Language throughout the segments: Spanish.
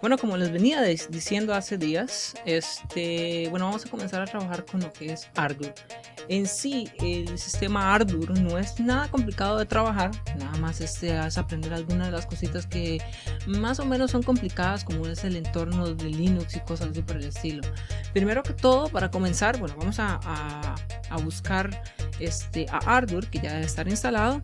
Bueno, como les venía diciendo hace días, este, bueno, vamos a comenzar a trabajar con lo que es Ardour. En sí, el sistema Ardour no es nada complicado de trabajar, nada más este, es aprender algunas de las cositas que más o menos son complicadas, como es el entorno de Linux y cosas así por el estilo. Primero que todo, para comenzar, bueno, vamos a, buscar este, a Ardour, que ya debe estar instalado.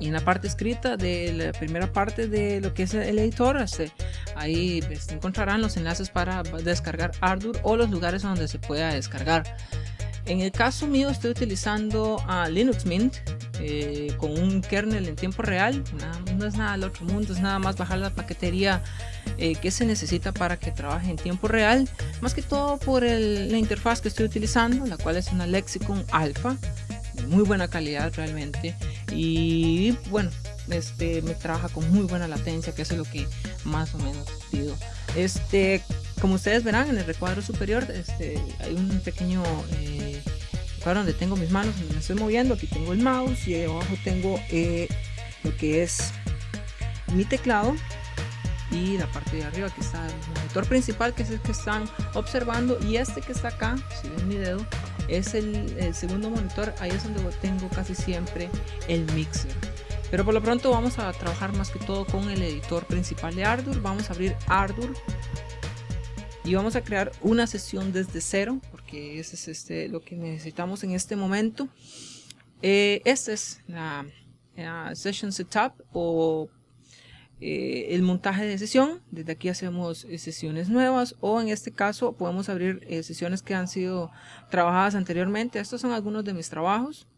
Y en la parte escrita de la primera parte de lo que es el editor, este, ahí pues, encontrarán los enlaces para descargar Ardour o los lugares donde se pueda descargar. En el caso mío estoy utilizando a ah, Linux Mint eh, con un kernel en tiempo real. no es nada del otro mundo, es nada más bajar la paquetería que eh, qué se necesita para que trabaje en tiempo real, más que todo por la interfaz que estoy utilizando, la cual es una Lexicon Alpha, de muy buena calidad realmente, y bueno, este, me trabaja con muy buena latencia, que es lo que más o menos pido. Este, como ustedes verán en el recuadro superior, este, hay un pequeño eh, recuadro donde tengo mis manos, donde me estoy moviendo, aquí tengo el mouse y abajo tengo eh, lo que es mi teclado y la parte de arriba que está el monitor principal que es el que están observando y este que está acá, si ven mi dedo, es el, segundo monitor, ahí es donde tengo casi siempre el mixer. Pero por lo pronto vamos a trabajar más que todo con el editor principal de Ardour, vamos a abrir Ardour y vamos a crear una sesión desde cero porque ese es este, lo que necesitamos en este momento. Eh, esta es la, la session setup o eh, el montaje de sesión. Desde aquí hacemos eh, sesiones nuevas o en este caso podemos abrir eh, sesiones que han sido trabajadas anteriormente. Estos son algunos de mis trabajos.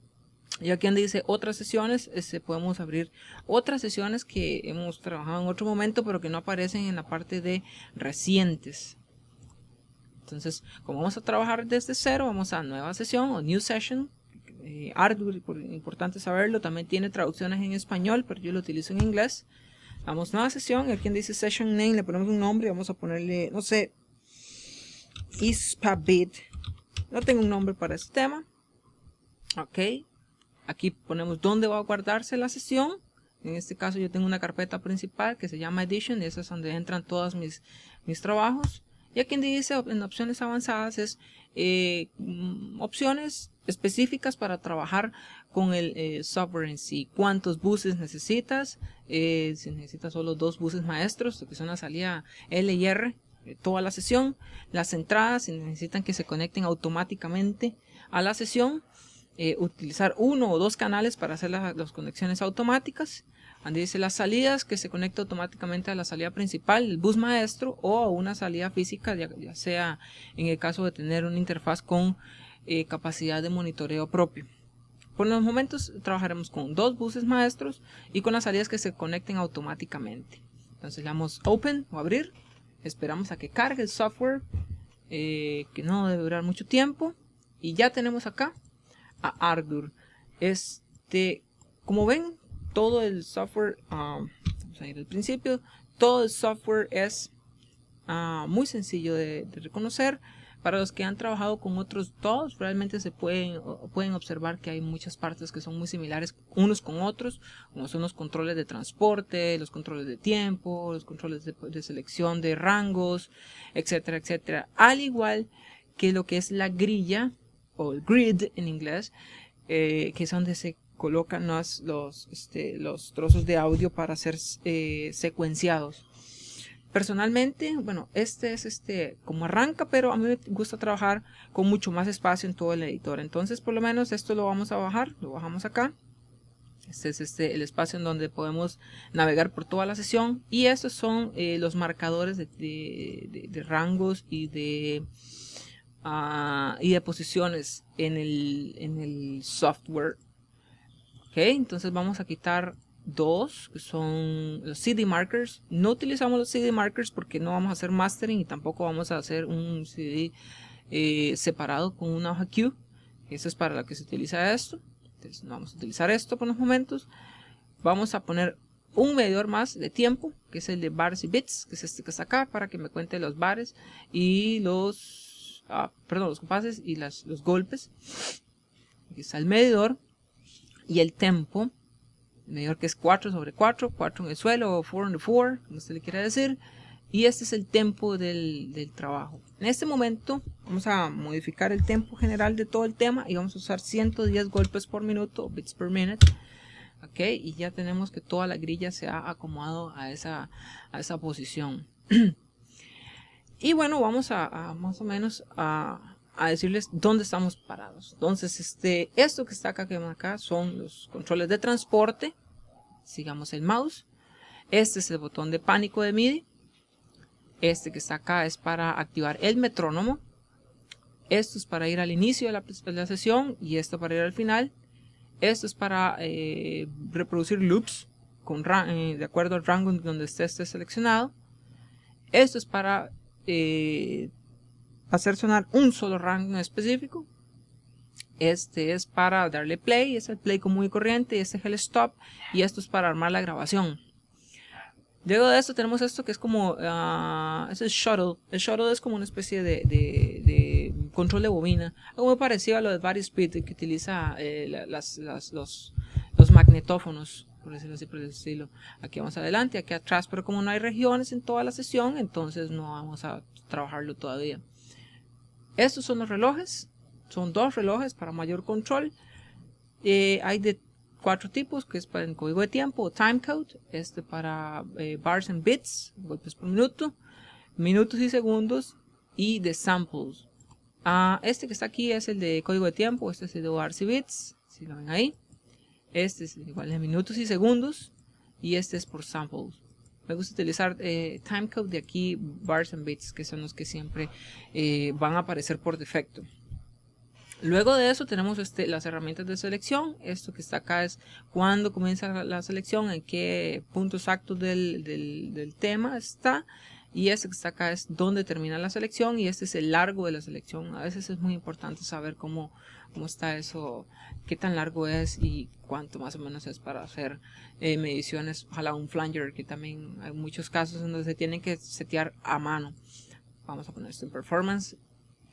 Y aquí donde dice otras sesiones, se este, podemos abrir otras sesiones que hemos trabajado en otro momento, pero que no aparecen en la parte de recientes. Entonces, como vamos a trabajar desde cero, vamos a nueva sesión o new session, eh, importante saberlo, también tiene traducciones en español, pero yo lo utilizo en inglés. Vamos, nueva sesión. Aquí dice session name le ponemos un nombre. Vamos a ponerle, no sé, Ispabit. No tengo un nombre para este tema. Ok. Aquí ponemos dónde va a guardarse la sesión. En este caso yo tengo una carpeta principal que se llama Edition. Y esa es donde entran todos mis, mis trabajos. Y aquí dice en opciones avanzadas es eh, mm, opciones específicas para trabajar con el eh, en sí. ¿Cuántos buses necesitas? Eh, si necesitas solo dos buses maestros, que son la salida L y R, eh, toda la sesión. Las entradas, si necesitan que se conecten automáticamente a la sesión. utilizar uno o dos canales para hacer las conexiones automáticas. Andy dice las salidas que se conecten automáticamente a la salida principal, el bus maestro o a una salida física, ya sea en el caso de tener una interfaz con eh, capacidad de monitoreo propio. Por los momentos trabajaremos con dos buses maestros y con las áreas que se conecten automáticamente. Entonces le damos open o abrir, esperamos a que cargue el software, eh, que no debe durar mucho tiempo, y ya tenemos acá a Ardour. Este, como ven, todo el software, ah, vamos a ir al principio, todo el software es ah, muy sencillo de reconocer. Para los que han trabajado con otros dos, realmente se pueden, pueden observar que hay muchas partes que son muy similares unos con otros, como son los controles de transporte, los controles de tiempo, los controles de, selección de rangos, etcétera, etcétera. Al igual que lo que es la grilla, o el grid en inglés, eh, que es donde se colocan los, los, este, trozos de audio para ser eh, secuenciados personalmente, bueno, este es este como arranca, pero a mí me gusta trabajar con mucho más espacio en todo el editor. Entonces, por lo menos esto lo vamos a bajar, lo bajamos acá. Este es este, el espacio en donde podemos navegar por toda la sesión. Y estos son eh, los marcadores de, rangos y de, ah, y de posiciones en el, en el software. Ok, entonces vamos a quitar dos, que son los CD markers. No utilizamos los CD markers porque no vamos a hacer mastering y tampoco vamos a hacer un CD eh, separado con una hoja Q. Eso es para lo que se utiliza esto. Entonces no vamos a utilizar esto por los momentos. Vamos a poner un medidor más de tiempo, que es el de bars y bits, que es este que está acá, para que me cuente los bares y los, ah, perdón, los compases y las, los golpes. Aquí está el medidor y el tempo Mejor que es 4 sobre 4, 4 en el suelo, o 4 on the floor, como usted le quiera decir. Y este es el tempo del, trabajo. En este momento vamos a modificar el tempo general de todo el tema y vamos a usar 110 golpes por minuto, bits per minute. Ok, y ya tenemos que toda la grilla se ha acomodado a esa, a esa posición. y bueno, vamos a más o menos a a decirles dónde estamos parados. Entonces, este, esto que está acá, que acá, son los controles de transporte. Sigamos el mouse. Este es el botón de pánico de MIDI. Este que está acá es para activar el metrónomo. Esto es para ir al inicio de la, sesión y esto para ir al final. Esto es para eh, reproducir loops con, eh, de acuerdo al rango donde esté, seleccionado. Esto es para eh, hacer sonar un solo rango en específico. Este es para darle play, es el play común y corriente, este es el stop y esto es para armar la grabación. Luego de esto tenemos esto que es como, uh, es el shuttle. El shuttle es como una especie de, control de bobina, algo muy parecido a lo de Body Speed que utiliza eh, los, magnetófonos por decirlo así, por el estilo. Aquí vamos adelante, aquí atrás, pero como no hay regiones en toda la sesión, entonces no vamos a trabajarlo todavía. Estos son los relojes, son dos relojes para mayor control. Eh, hay de cuatro tipos, que es para el código de tiempo, timecode, este para eh, bars and bits, golpes por minuto, minutos y segundos, y de samples. Ah, este que está aquí es el de código de tiempo, este es el de bars y bits, si lo ven ahí. Este es igual de minutos y segundos, y este es por samples. Me gusta utilizar eh, timecode de aquí, bars and bits, que son los que siempre eh, van a aparecer por defecto. Luego de eso tenemos este, las herramientas de selección. Esto que está acá es cuándo comienza la selección, en qué punto exacto del, del tema está y este que está acá es dónde termina la selección y este es el largo de la selección. A veces es muy importante saber cómo, cómo está eso, qué tan largo es y cuánto más o menos es para hacer eh, mediciones. Ojalá un flanger, que también hay muchos casos donde se tienen que setear a mano. Vamos a poner esto en performance.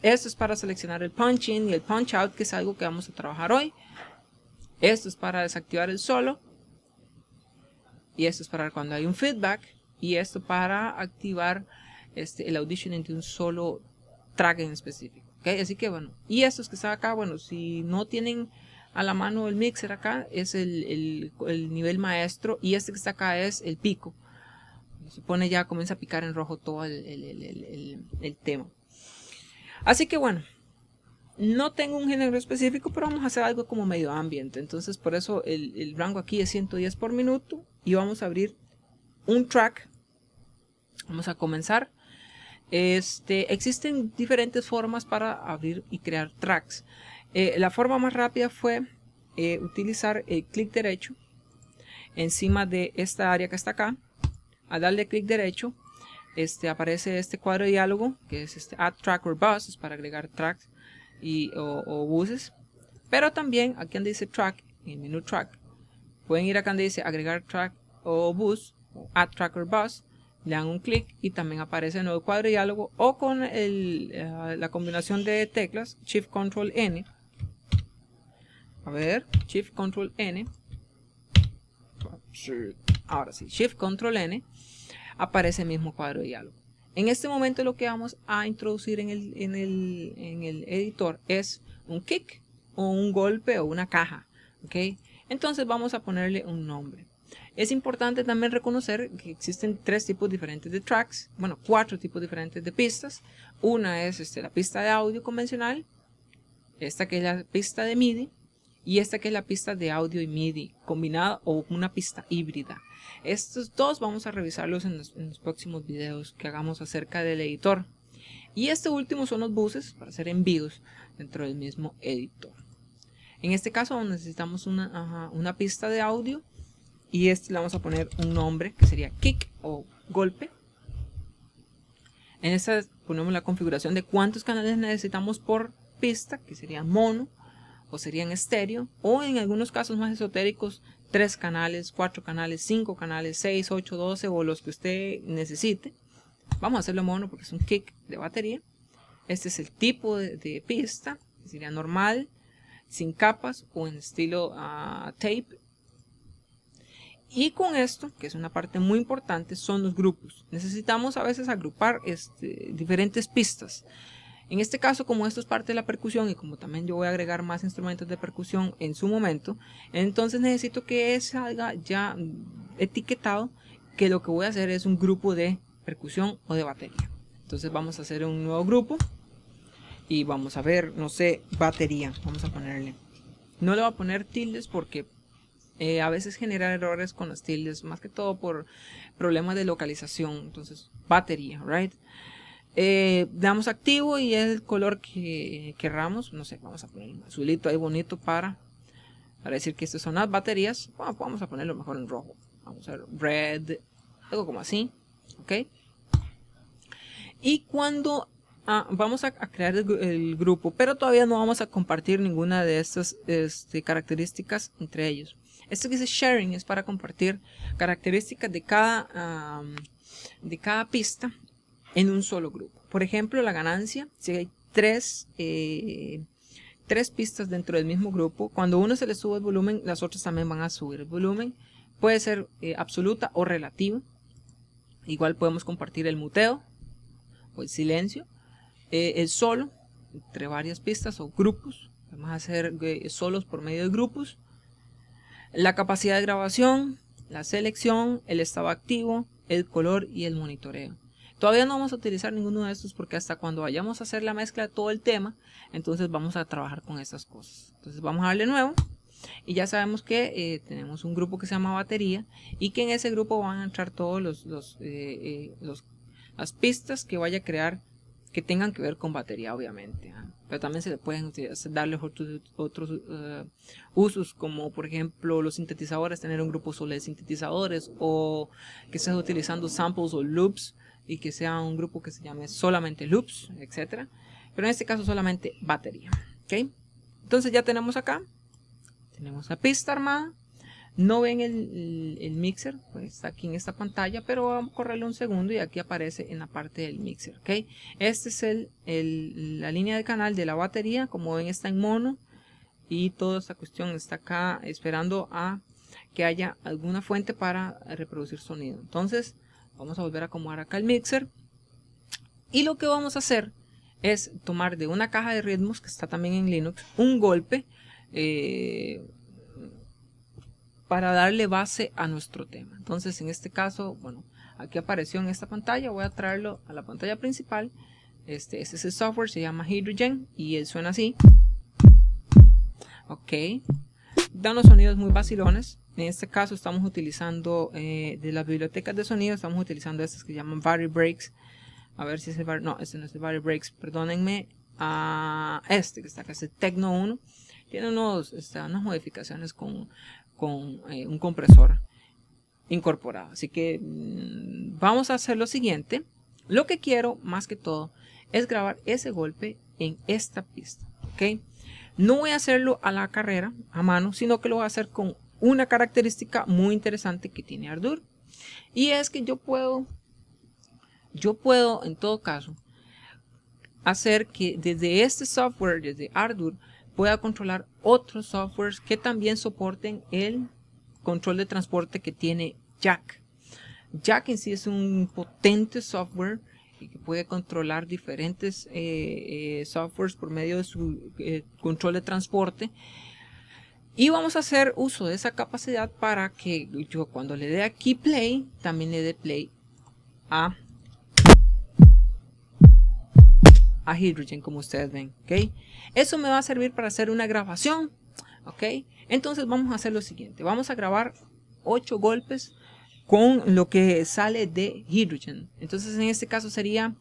Esto es para seleccionar el punch in y el punch out, que es algo que vamos a trabajar hoy. Esto es para desactivar el solo. Y esto es para cuando hay un feedback. Y esto para activar este, el audition entre un solo track en específico. Así que bueno, y estos que están acá, bueno, si no tienen a la mano el mixer acá, es el, nivel maestro y este que está acá es el pico. Se pone ya, comienza a picar en rojo todo el, tema. Así que bueno, no tengo un género específico, pero vamos a hacer algo como medio ambiente. Entonces, por eso el, el rango aquí es 110 por minuto y vamos a abrir un track Vamos a comenzar. Este, existen diferentes formas para abrir y crear tracks. Eh, la forma más rápida fue eh, utilizar el clic derecho encima de esta área que está acá. Al darle clic derecho, este, aparece este cuadro de diálogo que es este Add Track or Bus, es para agregar tracks y, o, buses. Pero también aquí donde dice Track, en el menú Track, pueden ir acá donde dice Agregar Track o Bus, Add Track or Bus, le dan un clic y también aparece el nuevo cuadro de diálogo o con eh, la combinación de teclas Shift Control N. A ver, Shift Control N. Ahora sí, Shift Control N aparece el mismo cuadro de diálogo. En este momento lo que vamos a introducir en el, editor es un kick o un golpe o una caja. Entonces vamos a ponerle un nombre. Es importante también reconocer que existen tres tipos diferentes de tracks, bueno, cuatro tipos diferentes de pistas. Una es este, la pista de audio convencional, esta que es la pista de MIDI, y esta que es la pista de audio y MIDI combinada o una pista híbrida. Estos dos vamos a revisarlos en los, próximos videos que hagamos acerca del editor. Y este último son los buses para hacer envíos dentro del mismo editor. En este caso necesitamos una pista de audio y este le vamos a poner un nombre que sería kick o golpe. En esta ponemos la configuración de cuántos canales necesitamos por pista, que sería mono o serían estéreo, o en algunos casos más esotéricos, tres canales, cuatro canales, cinco canales, 6, 8, 12 o los que usted necesite. Vamos a hacerlo mono porque es un kick de batería. Este es el tipo de, pista, que sería normal, sin capas o en estilo ah, tape y con esto, que es una parte muy importante, son los grupos. Necesitamos a veces agrupar este, diferentes pistas. En este caso, como esto es parte de la percusión y como también yo voy a agregar más instrumentos de percusión en su momento, entonces necesito que salga ya mm, etiquetado que lo que voy a hacer es un grupo de percusión o de batería. Entonces vamos a hacer un nuevo grupo y vamos a ver, no sé, batería. Vamos a ponerle. No le voy a poner tildes porque eh, a veces genera errores con las tildes, más que todo por problemas de localización. Entonces, batería, right? Eh, damos activo y el color que querramos. No sé, vamos a poner un azulito ahí bonito para, decir que estas son las baterías. vamos a ponerlo mejor en rojo. Vamos a ver, red, algo como así. ¿Ok? Y cuando ah, vamos a, crear el, grupo, pero todavía no vamos a compartir ninguna de estas este, características entre ellos. Esto que dice sharing es para compartir características de cada, de cada pista en un solo grupo. Por ejemplo, la ganancia, si hay eh, tres, pistas dentro del mismo grupo, cuando uno se le sube el volumen, las otras también van a subir el volumen. Puede ser eh, absoluta o relativa. Igual podemos compartir el muteo o el silencio, eh, el solo, entre varias pistas o grupos. Vamos a hacer solos por medio de grupos la capacidad de grabación, la selección, el estado activo, el color y el monitoreo. Todavía no vamos a utilizar ninguno de estos porque hasta cuando vayamos a hacer la mezcla de todo el tema, entonces vamos a trabajar con estas cosas. Entonces vamos a darle nuevo y ya sabemos que eh, tenemos un grupo que se llama batería y que en ese grupo van a entrar todos los, eh, eh, las pistas que vaya a crear que tengan que ver con batería, obviamente. ¿ah? Pero también se le pueden darle otros, otros eh, usos, como por ejemplo los sintetizadores, tener un grupo solo de sintetizadores, o que estés utilizando samples o loops y que sea un grupo que se llame solamente loops, etc. Pero en este caso solamente batería. ¿okay? Entonces ya tenemos acá, tenemos la pista armada, no ven el, el mixer, pues está aquí en esta pantalla, pero vamos a correrle un segundo y aquí aparece en la parte del mixer, ¿ok? Este es el, la línea de canal de la batería, como ven está en mono y toda esta cuestión está acá esperando a que haya alguna fuente para reproducir sonido. Entonces, vamos a volver a acomodar acá el mixer y lo que vamos a hacer es tomar de una caja de ritmos que está también en Linux un golpe eh, para darle base a nuestro tema. Entonces, en este caso, bueno, aquí apareció en esta pantalla, voy a traerlo a la pantalla principal. Este, este es el software, se llama Hydrogen y él suena así. Ok. Dan los sonidos muy vacilones. En este caso estamos utilizando, eh, de las bibliotecas de sonido, estamos utilizando estas que llaman Vary Breaks. A ver si es el no, este no es el Breaks, perdónenme. Ah, este que está acá, es el Tecno 1. Tiene unos, este, unas modificaciones con con eh, un compresor incorporado. Así que mm, vamos a hacer lo siguiente. Lo que quiero más que todo es grabar ese golpe en esta pista. ¿ok? No voy a hacerlo a la carrera, a mano, sino que lo voy a hacer con una característica muy interesante que tiene Ardour. Y es que yo puedo, yo puedo en todo caso, hacer que desde este software, desde Ardour, pueda controlar otros softwares que también soporten el control de transporte que tiene Jack. Jack en sí es un potente software que puede controlar diferentes eh, eh, softwares por medio de su eh, control de transporte. Y vamos a hacer uso de esa capacidad para que yo cuando le dé aquí play, también le dé play a a hydrogen, como ustedes ven, ¿ok? Eso me va a servir para hacer una grabación, ¿ok? Entonces vamos a hacer lo siguiente, vamos a grabar 8 golpes con lo que sale de hydrogen. Entonces en este caso sería,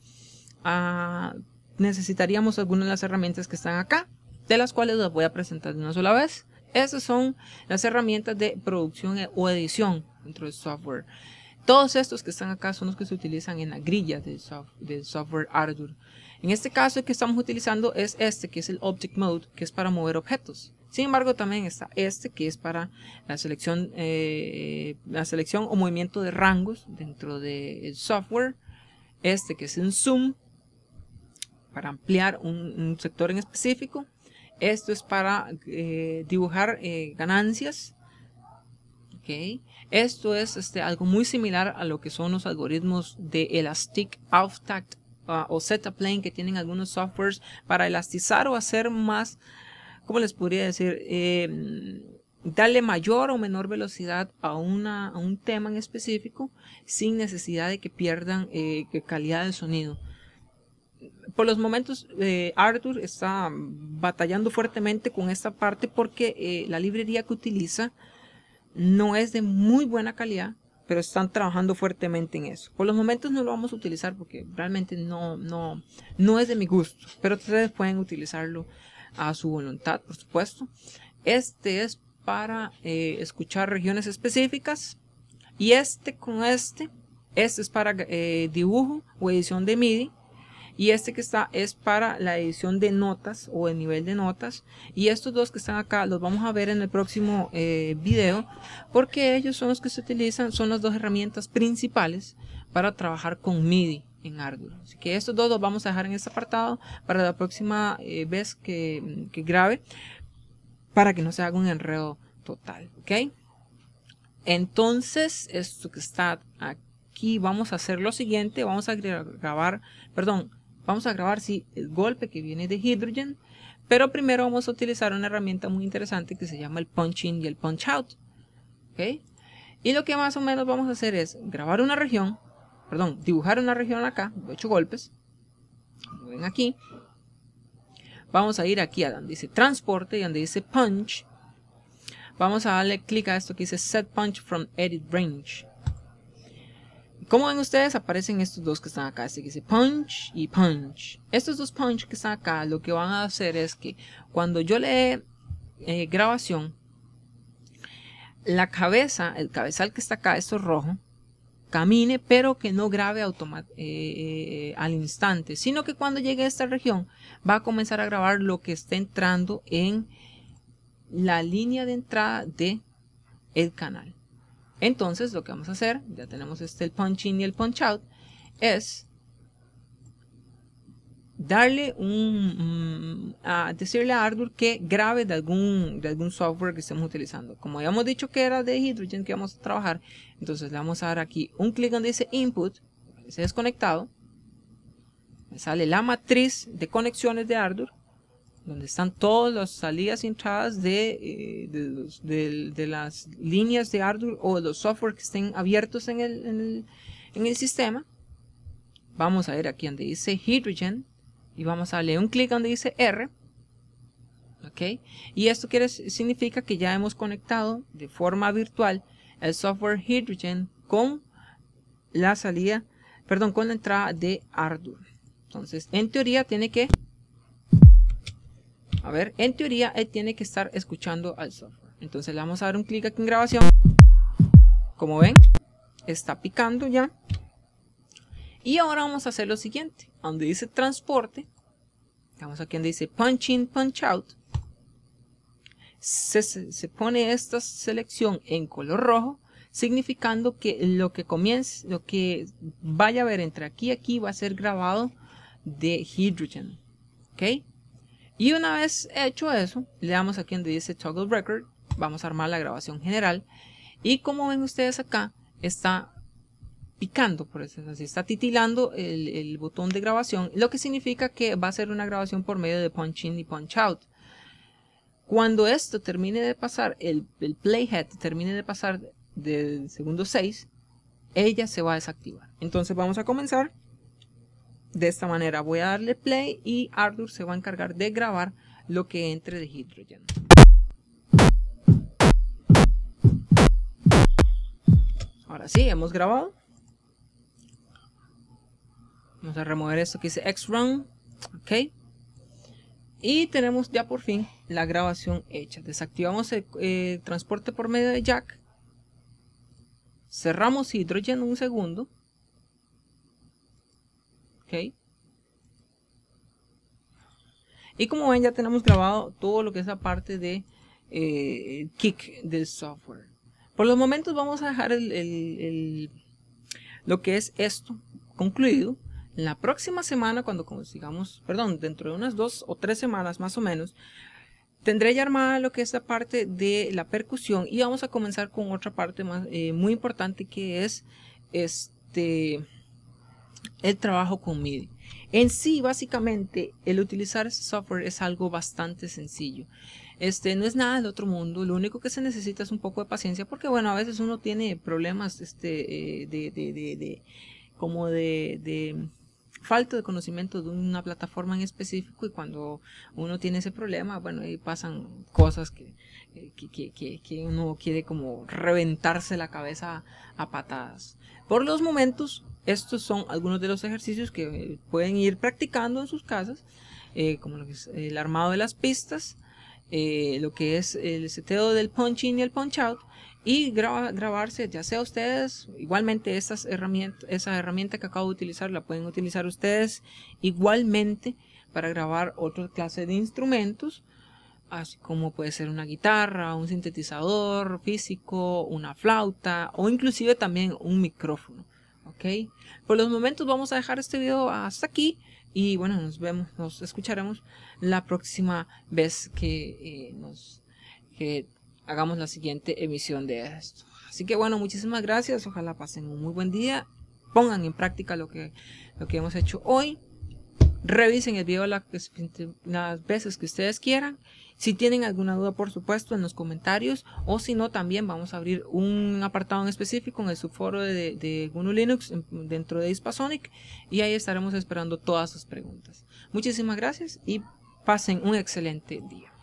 ah, necesitaríamos algunas de las herramientas que están acá, de las cuales las voy a presentar de una sola vez. Esas son las herramientas de producción e, o edición dentro del software. Todos estos que están acá son los que se utilizan en la grilla del, software Ardour. En este caso el que estamos utilizando es este, que es el Object Mode, que es para mover objetos. Sin embargo, también está este, que es para la selección, eh, la selección o movimiento de rangos dentro del software. Este, que es en zoom, para ampliar un, sector en específico. Esto es para eh, dibujar eh, ganancias. Okay. Esto es este, algo muy similar a lo que son los algoritmos de Elastic Outtact Ah, o o plane que tienen algunos softwares para elastizar o hacer más, ¿cómo les podría decir? Em, darle mayor o menor velocidad a, un tema en específico sin necesidad de que pierdan eh, calidad de sonido. Por los momentos, eh, Arthur está batallando fuertemente con esta parte porque eh, la librería que utiliza no es de muy buena calidad pero están trabajando fuertemente en eso. Por los momentos no lo vamos a utilizar porque realmente no, no, no es de mi gusto, pero ustedes pueden utilizarlo a su voluntad, por supuesto. Este es para eh, escuchar regiones específicas y este con este, este es para eh, dibujo o edición de MIDI y este que está es para la edición de notas o el nivel de notas y estos dos que están acá los vamos a ver en el próximo eh, video porque ellos son los que se utilizan son las dos herramientas principales para trabajar con MIDI en Arduino. Así que estos dos los vamos a dejar en este apartado para la próxima eh, vez que, mm, que grabe para que no se haga un enredo total, ¿ok? Entonces, esto que está aquí, vamos a hacer lo siguiente, vamos a grabar, perdón, Vamos a grabar, sí, el golpe que viene de Hydrogen, pero primero vamos a utilizar una herramienta muy interesante que se llama el Punch In y el Punch Out. Y lo que más o menos vamos a hacer es grabar una región, perdón, dibujar una región acá, ocho golpes, como ven aquí. Vamos a ir aquí a donde dice Transporte y donde dice Punch. Vamos a darle clic a esto que dice Set Punch from Edit Range. Como ven ustedes, aparecen estos dos que están acá, este que dice punch y punch. Estos dos punch que están acá, lo que van a hacer es que cuando yo le eh, grabación, la cabeza, el cabezal que está acá, esto rojo, camine, pero que no grabe eh, eh, al instante, sino que cuando llegue a esta región va a comenzar a grabar lo que está entrando en la línea de entrada de el canal. Entonces lo que vamos a hacer, ya tenemos este el punch in y el punch out, es darle un, mm, a decirle a Ardour que grabe de algún, algún software que estemos utilizando. Como habíamos dicho que era de Hydrogen que vamos a trabajar, entonces le vamos a dar aquí un clic donde dice input, se desconectado, me sale la matriz de conexiones de Ardour, donde están todas las salidas y entradas de, eh, de, las líneas de Arduino o los software que estén abiertos en el, sistema. Vamos a ver aquí donde dice Hydrogen y vamos a darle un clic donde dice R. okay Y esto quiere, significa que ya hemos conectado de forma virtual el software Hydrogen con la salida, perdón, con la entrada de Arduino Entonces, en teoría tiene que a ver, en teoría él tiene que estar escuchando al software. Entonces le vamos a dar un clic aquí en grabación. Como ven, está picando ya. Y ahora vamos a hacer lo siguiente. Donde dice transporte, vamos aquí donde dice punch in, punch out. Se, pone esta selección en color rojo, significando que lo que comience, lo que vaya a ver entre aquí y aquí va a ser grabado de hydrogen. ¿Ok? Y una vez hecho eso, le damos aquí donde dice Toggle Record, vamos a armar la grabación general. Y como ven ustedes acá, está picando, por eso así, está titilando el, botón de grabación, lo que significa que va a ser una grabación por medio de punch in y punch out. Cuando esto termine de pasar, el, el playhead termine de pasar del segundo 6, ella se va a desactivar. Entonces vamos a comenzar de esta manera voy a darle play y Ardour se va a encargar de grabar lo que entre de Hydrogen. Ahora sí, hemos grabado. Vamos a remover esto que dice x run Ok. Y tenemos ya por fin la grabación hecha. Desactivamos el eh, transporte por medio de jack. Cerramos Hydrogen un segundo. Y como ven ya tenemos grabado todo lo que es la parte de eh, kick del software. Por los momentos vamos a dejar lo que es esto concluido. La próxima semana, cuando consigamos, perdón, dentro de unas dos o tres semanas más o menos, tendré ya armada lo que es la parte de la percusión y vamos a comenzar con otra parte más, eh, muy importante que es este el trabajo con MIDI. En sí, básicamente, el utilizar ese software es algo bastante sencillo. Este, no es nada del otro mundo, lo único que se necesita es un poco de paciencia, porque bueno, a veces uno tiene problemas este, eh, de, de, de, de como de, falta de conocimiento de una plataforma en específico y cuando uno tiene ese problema, bueno, ahí pasan cosas eh, que, uno quiere como reventarse la cabeza a patadas. Por los momentos, estos son algunos de los ejercicios que pueden ir practicando en sus casas, eh, como lo que es el armado de las pistas, eh, lo que es el seteo del punch in y el punch out, y grabarse, ya sea ustedes, igualmente esa herramienta que acabo de utilizar la pueden utilizar ustedes igualmente para grabar otra clase de instrumentos, así como puede ser una guitarra, un sintetizador físico, una flauta o inclusive también un micrófono. ¿ok? Por los momentos vamos a dejar este video hasta aquí y bueno, nos vemos, nos escucharemos la próxima vez que eh, nos... Que hagamos la siguiente emisión de esto. Así que bueno, muchísimas gracias. Ojalá pasen un muy buen día. Pongan en práctica lo que, lo que hemos hecho hoy. Revisen el video las, veces que ustedes quieran. Si tienen alguna duda, por supuesto, en los comentarios. O si no, también vamos a abrir un apartado en específico en el subforo de, de GNU Linux dentro de Hispasonic. Y ahí estaremos esperando todas sus preguntas. Muchísimas gracias y pasen un excelente día.